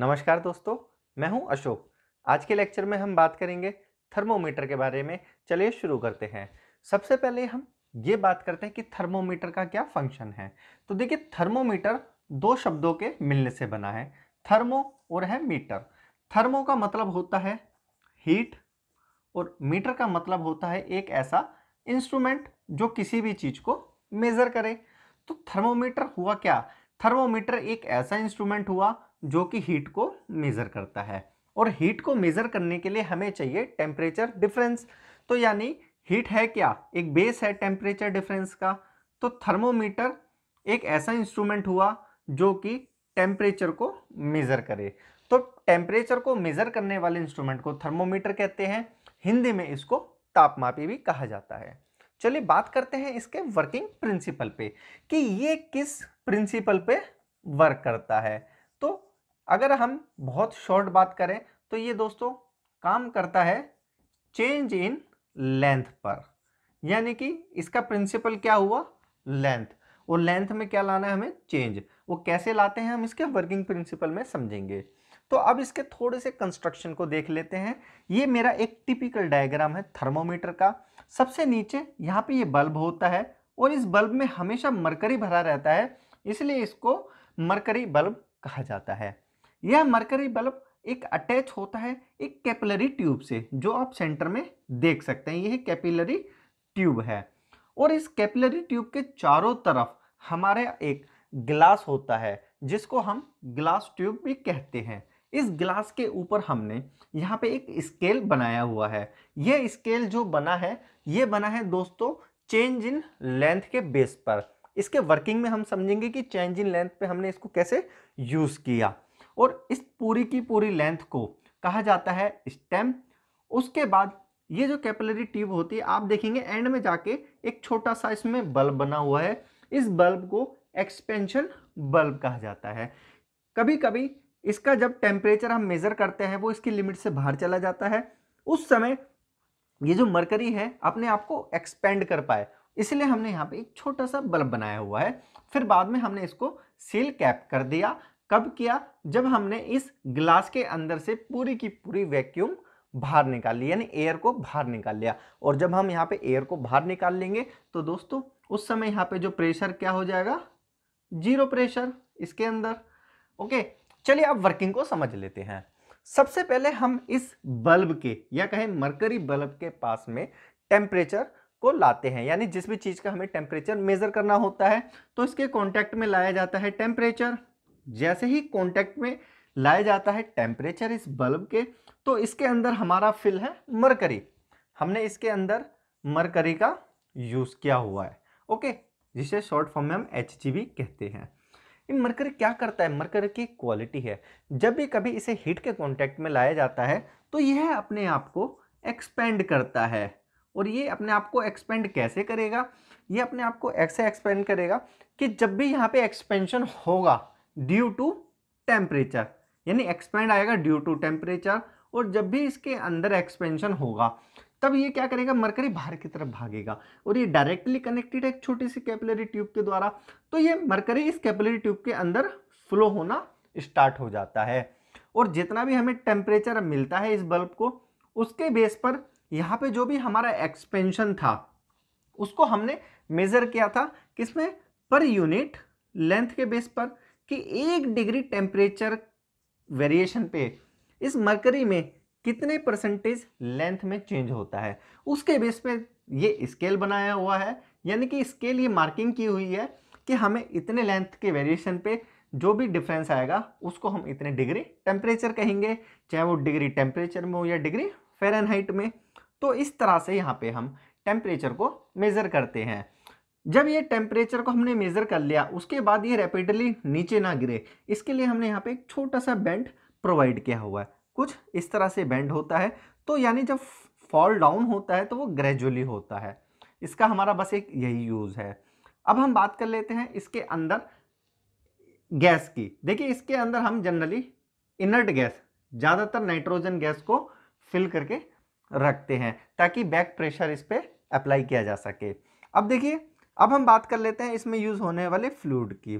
नमस्कार दोस्तों मैं हूं अशोक आज के लेक्चर में हम बात करेंगे थर्मोमीटर के बारे में चलिए शुरू करते हैं सबसे पहले हम ये बात करते हैं कि थर्मोमीटर का क्या फंक्शन है तो देखिए थर्मोमीटर दो शब्दों के मिलने से बना है थर्मो और है मीटर थर्मो का मतलब होता है हीट और मीटर का मतलब होता है एक ऐसा इंस्ट्रूमेंट जो किसी भी चीज़ को मेज़र करे तो थर्मोमीटर हुआ क्या थर्मोमीटर एक ऐसा इंस्ट्रूमेंट हुआ जो कि हीट को मेज़र करता है और हीट को मेज़र करने के लिए हमें चाहिए टेम्परेचर डिफरेंस तो यानी हीट है क्या एक बेस है टेम्परेचर डिफरेंस का तो थर्मोमीटर एक ऐसा इंस्ट्रूमेंट हुआ जो कि टेम्परेचर को मेज़र करे तो टेम्परेचर को मेज़र करने वाले इंस्ट्रूमेंट को थर्मोमीटर कहते हैं हिंदी में इसको तापमापी भी कहा जाता है चलिए बात करते हैं इसके वर्किंग प्रिंसिपल पे कि ये किस प्रिंसिपल पे वर्क करता है तो अगर हम बहुत शॉर्ट बात करें तो ये दोस्तों काम करता है चेंज इन लेंथ पर यानी कि इसका प्रिंसिपल क्या हुआ लेंथ और लेंथ में क्या लाना है हमें चेंज वो कैसे लाते हैं हम इसके वर्किंग प्रिंसिपल में समझेंगे तो अब इसके थोड़े से कंस्ट्रक्शन को देख लेते हैं ये मेरा एक टिपिकल डायग्राम है थर्मोमीटर का सबसे नीचे यहाँ पे ये बल्ब होता है और इस बल्ब में हमेशा मरकरी भरा रहता है इसलिए इसको मरकरी बल्ब कहा जाता है यह मरकरी बल्ब एक अटैच होता है एक कैपिलरी ट्यूब से जो आप सेंटर में देख सकते हैं यह कैपिलरी ट्यूब है और इस कैपिलरी ट्यूब के चारों तरफ हमारे एक ग्लास होता है जिसको हम ग्लास ट्यूब भी कहते हैं इस ग्लास के ऊपर हमने यहाँ पे एक स्केल बनाया हुआ है ये स्केल जो बना है ये बना है दोस्तों चेंज इन लेंथ के बेस पर इसके वर्किंग में हम समझेंगे कि चेंज इन लेंथ पे हमने इसको कैसे यूज़ किया और इस पूरी की पूरी लेंथ को कहा जाता है स्टेम उसके बाद ये जो कैपिलरी ट्यूब होती है आप देखेंगे एंड में जाके एक छोटा सा इसमें बल्ब बना हुआ है इस बल्ब को एक्सपेंशन बल्ब कहा जाता है कभी कभी इसका जब टेम्परेचर हम मेज़र करते हैं वो इसकी लिमिट से बाहर चला जाता है उस समय ये जो मरकरी है अपने आप को एक्सपेंड कर पाए इसलिए हमने यहाँ पे एक छोटा सा बल्ब बनाया हुआ है फिर बाद में हमने इसको सील कैप कर दिया कब किया जब हमने इस ग्लास के अंदर से पूरी की पूरी वैक्यूम बाहर निकाल लिया यानी एयर को बाहर निकाल लिया और जब हम यहाँ पे एयर को बाहर निकाल लेंगे तो दोस्तों उस समय यहाँ पे जो प्रेशर क्या हो जाएगा जीरो प्रेशर इसके अंदर ओके चलिए अब वर्किंग को समझ लेते हैं सबसे पहले हम इस बल्ब के या कहें मरकरी बल्ब के पास में टेम्परेचर को लाते हैं यानी जिस भी चीज़ का हमें टेम्परेचर मेज़र करना होता है तो इसके कॉन्टैक्ट में लाया जाता है टेम्परेचर जैसे ही कॉन्टैक्ट में लाया जाता है टेम्परेचर इस बल्ब के तो इसके अंदर हमारा फिल है मरकरी हमने इसके अंदर मरकरी का यूज़ किया हुआ है ओके जिसे शॉर्ट फॉर्म में हम एच कहते हैं मरकर क्या करता है मरकर की क्वालिटी है जब भी कभी इसे हीट के कॉन्टैक्ट में लाया जाता है तो यह अपने आप को एक्सपेंड करता है और ये अपने आप को एक्सपेंड कैसे करेगा ये अपने आप को ऐसे एक्सपेंड करेगा कि जब भी यहाँ पे एक्सपेंशन होगा ड्यू टू टेम्परेचर यानी एक्सपेंड आएगा ड्यू टू टेम्परेचर और जब भी इसके अंदर एक्सपेंशन होगा तब ये क्या करेगा मरकरी बाहर की तरफ भागेगा और ये डायरेक्टली कनेक्टेड है एक छोटी सी कैपिलरी ट्यूब के द्वारा तो ये मरकरी इस कैपिलरी ट्यूब के अंदर फ्लो होना स्टार्ट हो जाता है और जितना भी हमें टेम्परेचर मिलता है इस बल्ब को उसके बेस पर यहाँ पे जो भी हमारा एक्सपेंशन था उसको हमने मेज़र किया था किसमें पर यूनिट लेंथ के बेस पर कि एक डिग्री टेम्परेचर वेरिएशन पे इस मरकरी में कितने परसेंटेज लेंथ में चेंज होता है उसके बेस पे ये स्केल बनाया हुआ है यानी कि स्केल ये मार्किंग की हुई है कि हमें इतने लेंथ के वेरिएशन पे जो भी डिफरेंस आएगा उसको हम इतने डिग्री टेम्परेचर कहेंगे चाहे वो डिग्री टेम्परेचर में हो या डिग्री फ़ारेनहाइट में तो इस तरह से यहाँ पर हम टेम्परेचर को मेज़र करते हैं जब ये टेम्परेचर को हमने मेज़र कर लिया उसके बाद ये रैपिडली नीचे ना गिरे इसके लिए हमने यहाँ पे एक छोटा सा बेंट प्रोवाइड किया हुआ है कुछ इस तरह से बेंड होता है तो यानी जब फॉल डाउन होता है तो वो ग्रेजुअली होता है इसका हमारा बस एक यही यूज़ है अब हम बात कर लेते हैं इसके अंदर गैस की देखिए इसके अंदर हम जनरली इनर्ट गैस ज़्यादातर नाइट्रोजन गैस को फिल करके रखते हैं ताकि बैक प्रेशर इस पर अप्लाई किया जा सके अब देखिए अब हम बात कर लेते हैं इसमें यूज़ होने वाले फ्लूड की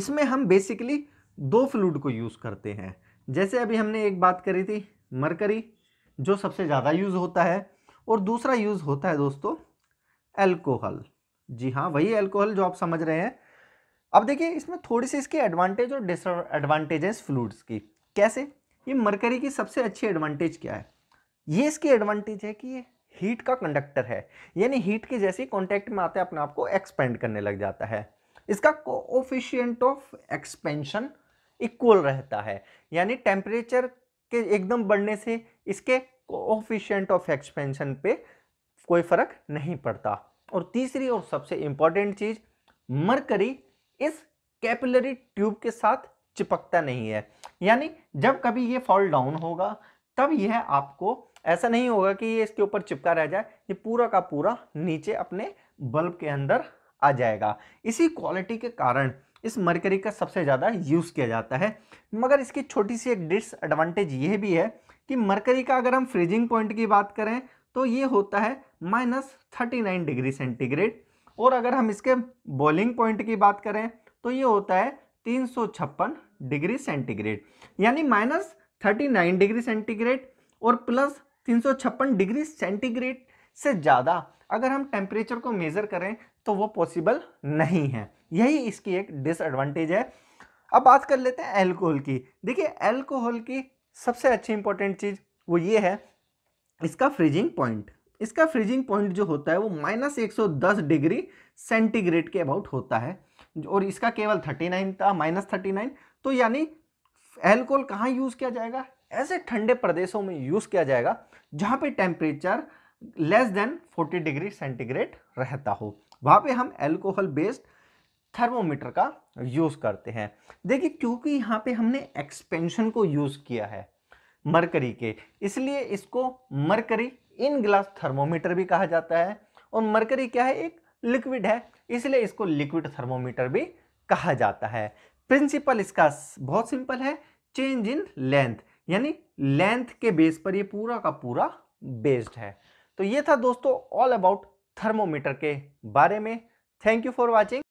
इसमें हम बेसिकली दो फ्लूड को यूज़ करते हैं जैसे अभी हमने एक बात करी थी मरकरी जो सबसे ज़्यादा यूज़ होता है और दूसरा यूज़ होता है दोस्तों एल्कोहल जी हाँ वही एल्कोहल जो आप समझ रहे हैं अब देखिए इसमें थोड़ी सी इसके एडवांटेज और है फ्लूड्स की कैसे ये मरकरी की सबसे अच्छी एडवांटेज क्या है ये इसकी एडवांटेज है कि ये हीट का कंडक्टर है यानी हीट के जैसे कॉन्टैक्ट में आते अपने आप को एक्सपेंड करने लग जाता है इसका कोफिशियंट ऑफ एक्सपेंशन इक्वल रहता है यानी टेम्परेचर के एकदम बढ़ने से इसके ऑफिशियंट ऑफ एक्सपेंशन पे कोई फर्क नहीं पड़ता और तीसरी और सबसे इंपॉर्टेंट चीज मरकरी इस कैपिलरी ट्यूब के साथ चिपकता नहीं है यानी जब कभी ये फॉल डाउन होगा तब यह आपको ऐसा नहीं होगा कि ये इसके ऊपर चिपका रह जाए ये पूरा का पूरा नीचे अपने बल्ब के अंदर आ जाएगा इसी क्वालिटी के कारण इस मरकरी का सबसे ज़्यादा यूज़ किया जाता है मगर इसकी छोटी सी एक डिसएडवांटेज ये भी है कि मरकरी का अगर हम फ्रीजिंग पॉइंट की बात करें तो ये होता है minus thirty nine degree centigrade और अगर हम इसके बॉइलिंग पॉइंट की बात करें तो ये होता है तीन सौ छप्पन डिग्री सेंटीग्रेड यानी minus thirty nine degree centigrade और प्लस तीन सौ छप्पन डिग्री सेंटीग्रेड से ज़्यादा अगर हम टेम्परेचर को मेज़र करें तो वो पॉसिबल नहीं है यही इसकी एक डिसएडवांटेज है अब बात कर लेते हैं एल्कोहल की देखिए एल्कोहल की सबसे अच्छी इंपॉर्टेंट चीज़ वो ये है इसका फ्रीजिंग पॉइंट इसका फ्रीजिंग पॉइंट जो होता है वो माइनस एक डिग्री सेंटीग्रेड के अबाउट होता है और इसका केवल थर्टी नाइन था माइनस थर्टी नाइन तो यानी एल्कोहल कहाँ यूज़ किया जाएगा ऐसे ठंडे प्रदेशों में यूज़ किया जाएगा जहाँ पे temperature less than forty degree centigrade रहता हो वहाँ पे हम एल्कोहल बेस्ड थर्मोमीटर का यूज़ करते हैं देखिए क्योंकि यहाँ पे हमने एक्सपेंशन को यूज़ किया है मरकरी के इसलिए इसको मरकरी इन ग्लास थर्मोमीटर भी कहा जाता है और मरकरी क्या है एक लिक्विड है इसलिए इसको लिक्विड थर्मोमीटर भी कहा जाता है प्रिंसिपल इसका बहुत सिंपल है चेंज इन लेंथ यानी लेंथ के बेस पर ये पूरा का पूरा बेस्ड है तो ये था दोस्तों ऑल अबाउट थर्मोमीटर के बारे में थैंक यू फॉर वॉचिंग